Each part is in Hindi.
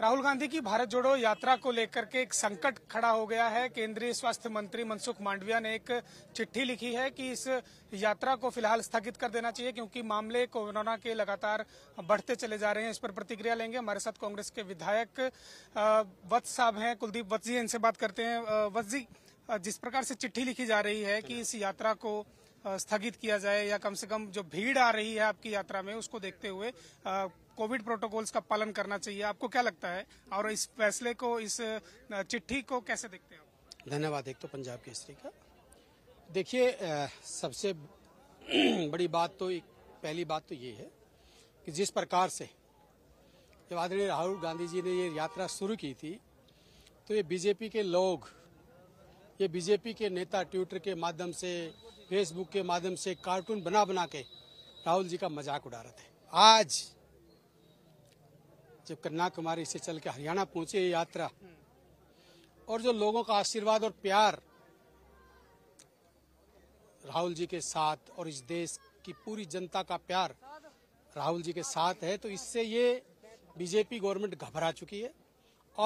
राहुल गांधी की भारत जोड़ो यात्रा को लेकर के एक संकट खड़ा हो गया है केंद्रीय स्वास्थ्य मंत्री मनसुख मांडविया ने एक चिट्ठी लिखी है कि इस यात्रा को फिलहाल स्थगित कर देना चाहिए क्योंकि मामले कोरोना के लगातार बढ़ते चले जा रहे हैं इस पर प्रतिक्रिया लेंगे हमारे साथ कांग्रेस के विधायक वत्स साहब हैं कुलदीप वत्स जी इनसे बात करते हैं वत्स जी जिस प्रकार से चिट्ठी लिखी जा रही है कि इस यात्रा को स्थगित किया जाए या कम से कम जो भीड़ आ रही है आपकी यात्रा में उसको देखते हुए कोविड प्रोटोकॉल्स का पालन करना चाहिए आपको क्या लगता है और इस फैसले को इस चिट्ठी को कैसे देखते हैं धन्यवाद एक तो पंजाब केसरी का देखिए सबसे बड़ी बात तो एक पहली बात तो ये है कि जिस प्रकार से जब आदरणीय राहुल गांधी जी ने ये यात्रा शुरू की थी तो ये बीजेपी के लोग ये बीजेपी के नेता ट्विटर के माध्यम से फेसबुक के माध्यम से कार्टून बना बना के राहुल जी का मजाक उड़ा रहे थे आज जब कन्याकुमारी से चल के हरियाणा पहुंचे ये यात्रा और जो लोगों का आशीर्वाद और प्यार राहुल जी के साथ और इस देश की पूरी जनता का प्यार राहुल जी के साथ है तो इससे ये बीजेपी गवर्नमेंट घबरा चुकी है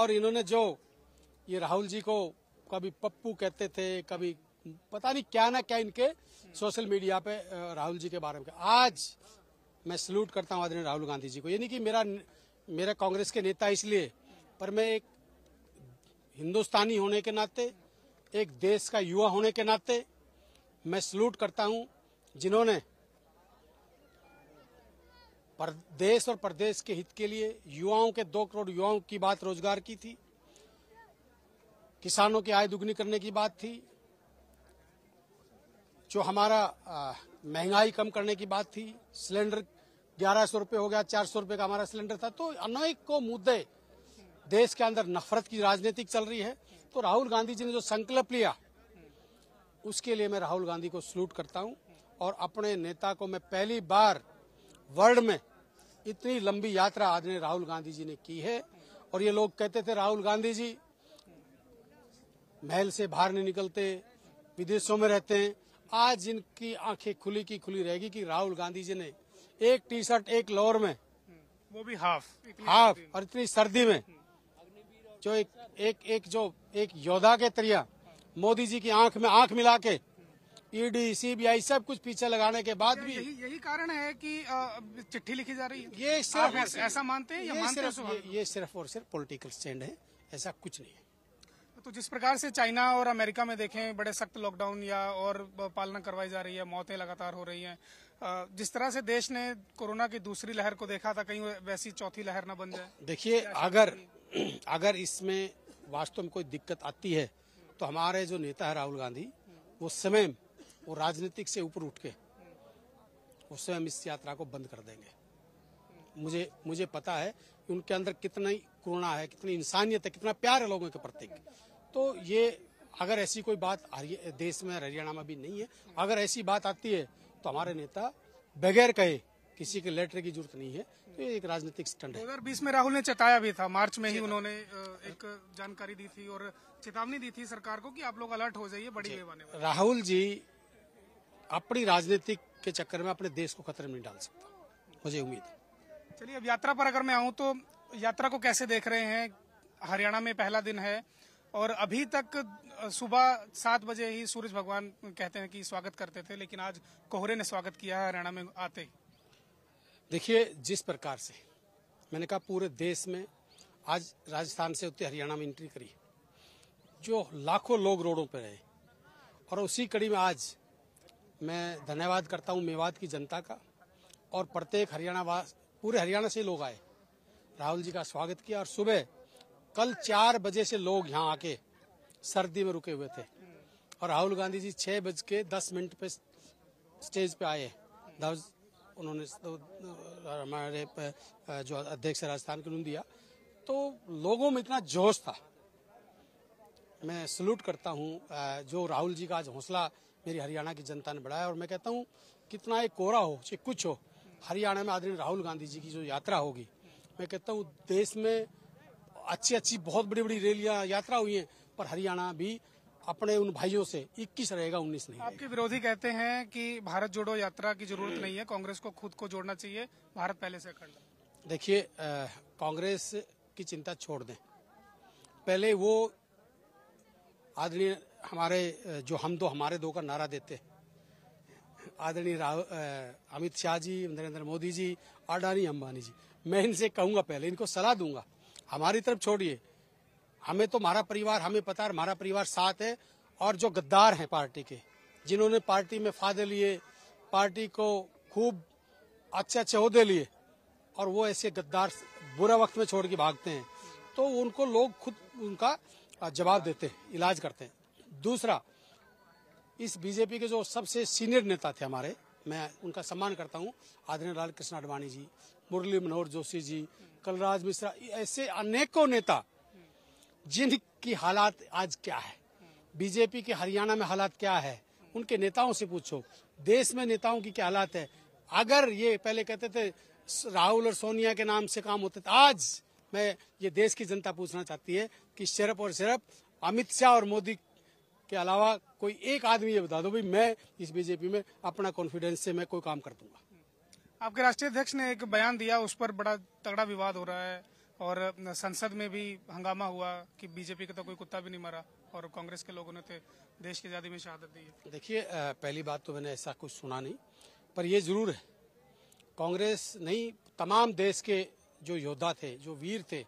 और इन्होंने जो ये राहुल जी को कभी पप्पू कहते थे कभी पता नहीं क्या ना क्या इनके सोशल मीडिया पे राहुल जी के बारे में आज मैं सल्यूट करता हूँ आदरणीय राहुल गांधी जी को यानी कि मेरा मेरा कांग्रेस के नेता इसलिए पर मैं एक हिंदुस्तानी होने के नाते एक देश का युवा होने के नाते मैं सल्यूट करता हूं जिन्होंने देश और प्रदेश के हित के लिए युवाओं के दो करोड़ युवाओं की बात रोजगार की थी किसानों की आय दुगनी करने की बात थी जो हमारा महंगाई कम करने की बात थी सिलेंडर ग्यारह सौ रुपये हो गया चार सौ रुपये का हमारा सिलेंडर था तो अनेकों मुद्दे देश के अंदर नफरत की राजनीतिक चल रही है तो राहुल गांधी जी ने जो संकल्प लिया उसके लिए मैं राहुल गांधी को सल्यूट करता हूं और अपने नेता को मैं पहली बार वर्ल्ड में इतनी लंबी यात्रा ने राहुल गांधी जी ने की है और ये लोग कहते थे राहुल गांधी जी महल से बाहर नहीं निकलते विदेशों में रहते हैं आज इनकी आंखें खुली की खुली रहेगी कि राहुल गांधी जी ने एक टी शर्ट एक लोअर में हम्म, वो भी हाफ हाफ और इतनी सर्दी में जो एक एक एक जो एक योद्धा के तरिया मोदी जी की आंख में आंख मिला के ईडी e सीबीआई सब कुछ पीछे लगाने के बाद अच्छा, भी यही, यही कारण है कि चिट्ठी लिखी जा रही है ये सिर्फ ऐसा मानते हैं ये, ये सिर्फ ये, ये सिर्फ और सिर्फ पॉलिटिकल स्टैंड है ऐसा कुछ नहीं है तो जिस प्रकार से चाइना और अमेरिका में देखें बड़े सख्त लॉकडाउन या और पालना करवाई जा रही है मौतें लगातार हो रही हैं जिस तरह से देश ने कोरोना की दूसरी लहर को देखा था कहीं वैसी चौथी लहर ना बन जाए देखिए अगर अगर इसमें वास्तव में कोई दिक्कत आती है तो हमारे जो नेता है राहुल गांधी वो स्वयं वो राजनीतिक से ऊपर उठ के वो स्वयं इस यात्रा को बंद कर देंगे मुझे मुझे पता है कि उनके अंदर कितना कोरोना है कितनी इंसानियत है कितना प्यार है लोगों के प्रति तो ये अगर ऐसी कोई बात देश में हरियाणा में भी नहीं है अगर ऐसी बात आती है तो हमारे नेता बगैर कहे किसी के लेटर की जरूरत नहीं है तो ये एक राजनीतिक स्टंट है बीस में राहुल ने चेताया भी था मार्च में ही उन्होंने एक जानकारी दी थी और चेतावनी दी थी सरकार को कि आप लोग अलर्ट हो जाइए बड़ी राहुल जी अपनी राजनीतिक के चक्कर में अपने देश को खतरे में नहीं डाल सकता मुझे उम्मीद है चलिए अब यात्रा पर अगर मैं आऊँ तो यात्रा को कैसे देख रहे हैं हरियाणा में पहला दिन है और अभी तक सुबह सात बजे ही सूरज भगवान कहते हैं कि स्वागत करते थे लेकिन आज कोहरे ने स्वागत किया है हरियाणा में आते ही देखिए जिस प्रकार से मैंने कहा पूरे देश में आज राजस्थान से उतरे हरियाणा में एंट्री करी जो लाखों लोग रोडों पर रहे और उसी कड़ी में आज मैं धन्यवाद करता हूँ मेवात की जनता का और प्रत्येक हरियाणा पूरे हरियाणा से लोग आए राहुल जी का स्वागत किया और सुबह कल चार बजे से लोग यहाँ आके सर्दी में रुके हुए थे और राहुल गांधी जी छह बज के दस मिनट पे स्टेज पे आए उन्होंने तो, हमारे जो अध्यक्ष राजस्थान के दिया तो लोगों में इतना जोश था मैं सल्यूट करता हूँ जो राहुल जी का आज हौसला मेरी हरियाणा की जनता ने बढ़ाया और मैं कहता हूँ कितना एक कोरा हो चाहे कुछ हो हरियाणा में आदरणीय राहुल गांधी जी की जो यात्रा होगी मैं कहता हूँ देश में अच्छी अच्छी बहुत बड़ी बड़ी रेलियां यात्रा हुई है पर हरियाणा भी अपने उन भाइयों से 21 रहेगा 19 नहीं आपके विरोधी कहते हैं कि भारत जोड़ो यात्रा की जरूरत नहीं है कांग्रेस को खुद को जोड़ना चाहिए भारत पहले से अखंड देखिए कांग्रेस की चिंता छोड़ दें पहले वो आदरणीय हमारे जो हम दो हमारे दो का नारा देते आदरणीय राहुल अमित शाह जी नरेंद्र मोदी जी अडानी अंबानी जी मैं इनसे कहूंगा पहले इनको सलाह दूंगा हमारी तरफ छोड़िए हमें तो हमारा परिवार हमें पता है हमारा परिवार साथ है और जो गद्दार हैं पार्टी के जिन्होंने पार्टी में फायदे लिए पार्टी को खूब अच्छे अच्छे अहदे लिए और वो ऐसे गद्दार बुरा वक्त में छोड़ के भागते हैं तो उनको लोग खुद उनका जवाब देते हैं इलाज करते हैं दूसरा इस बीजेपी के जो सबसे सीनियर नेता थे हमारे मैं उनका सम्मान करता हूँ आदरणीय लाल कृष्ण अडवाणी जी मुरली मनोहर जोशी जी कलराज मिश्रा ऐसे अनेकों नेता जिनकी हालात आज क्या है बीजेपी के हरियाणा में हालात क्या है उनके नेताओं से पूछो देश में नेताओं की क्या हालात है अगर ये पहले कहते थे राहुल और सोनिया के नाम से काम होते आज मैं ये देश की जनता पूछना चाहती है कि सिर्फ और सिर्फ अमित शाह और मोदी के अलावा कोई एक आदमी ये बता दो भाई मैं इस बीजेपी में अपना कॉन्फिडेंस से मैं कोई काम कर दूंगा आपके राष्ट्रीय अध्यक्ष ने एक बयान दिया उस पर बड़ा तगड़ा विवाद हो रहा है और संसद में भी हंगामा हुआ कि बीजेपी का तो कोई कुत्ता भी नहीं मरा और कांग्रेस के लोगों ने तो देश की आजादी में शहादत दी है देखिए पहली बात तो मैंने ऐसा कुछ सुना नहीं पर यह जरूर है कांग्रेस नहीं तमाम देश के जो योद्धा थे जो वीर थे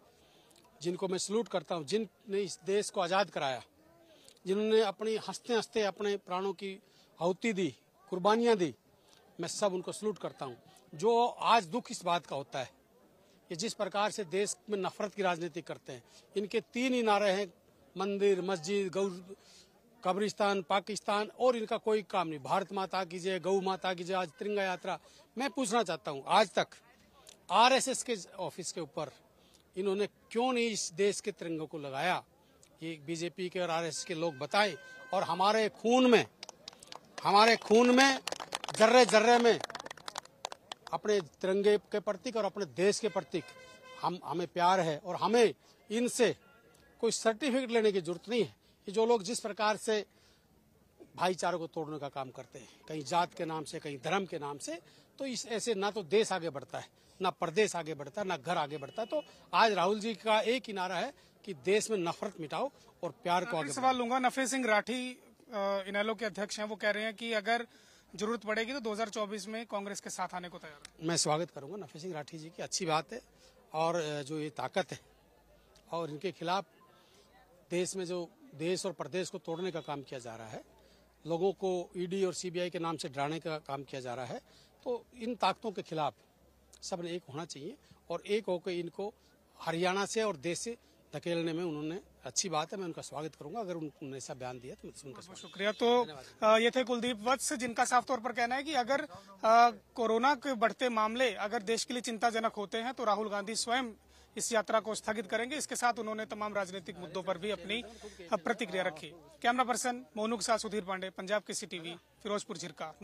जिनको मैं सल्यूट करता हूँ जिनने इस देश को आज़ाद कराया जिन्होंने अपनी हंसते हंसते अपने प्राणों की आहुति दी कुर्बानियां दी मैं सब उनको सल्यूट करता हूँ जो आज दुख इस बात का होता है कि जिस प्रकार से देश में नफरत की राजनीति करते हैं इनके तीन ही नारे हैं मंदिर मस्जिद गौ कब्रिस्तान पाकिस्तान और इनका कोई काम नहीं भारत माता की जय गौ माता की जय आज तिरंगा यात्रा मैं पूछना चाहता हूँ आज तक आरएसएस के ऑफिस के ऊपर इन्होंने क्यों नहीं इस देश के तिरंगों को लगाया ये बीजेपी के और आर के लोग बताएं और हमारे खून में हमारे खून में जर्रे जर्रे में अपने तिरंगे के प्रतीक और अपने देश के प्रतीक हम हमें प्यार है और हमें इनसे कोई सर्टिफिकेट लेने की जरूरत नहीं है कि जो लोग जिस प्रकार से भाईचारे को तोड़ने का काम करते हैं कहीं जात के नाम से कहीं धर्म के नाम से तो इस ऐसे ना तो देश आगे बढ़ता है ना प्रदेश आगे बढ़ता है ना घर आगे बढ़ता है तो आज राहुल जी का एक ही नारा है कि देश में नफरत मिटाओ और प्यार को आगे सवाल लूंगा नफे सिंह राठी इनेलो के अध्यक्ष हैं वो कह रहे हैं कि अगर जरूरत पड़ेगी तो 2024 में कांग्रेस के साथ आने को तैयार मैं स्वागत करूंगा नफी सिंह राठी जी की अच्छी बात है और जो ये ताकत है और इनके खिलाफ देश में जो देश और प्रदेश को तोड़ने का काम किया जा रहा है लोगों को ईडी और सीबीआई के नाम से डराने का काम किया जा रहा है तो इन ताकतों के खिलाफ सबने एक होना चाहिए और एक होकर इनको हरियाणा से और देश से धकेलने में उन्होंने अच्छी बात है मैं उनका स्वागत करूंगा अगर उन्होंने ऐसा बयान दिया तो मैं उनका शुक्रिया तो ये थे कुलदीप वत्स जिनका साफ तौर पर कहना है कि अगर कोरोना के बढ़ते मामले अगर देश के लिए चिंताजनक होते हैं तो राहुल गांधी स्वयं इस यात्रा को स्थगित करेंगे इसके साथ उन्होंने तमाम राजनीतिक मुद्दों पर भी अपनी प्रतिक्रिया रखी कैमरा पर्सन मोनू के साथ सुधीर पांडे पंजाब के सी टीवी फिरोजपुर झिरका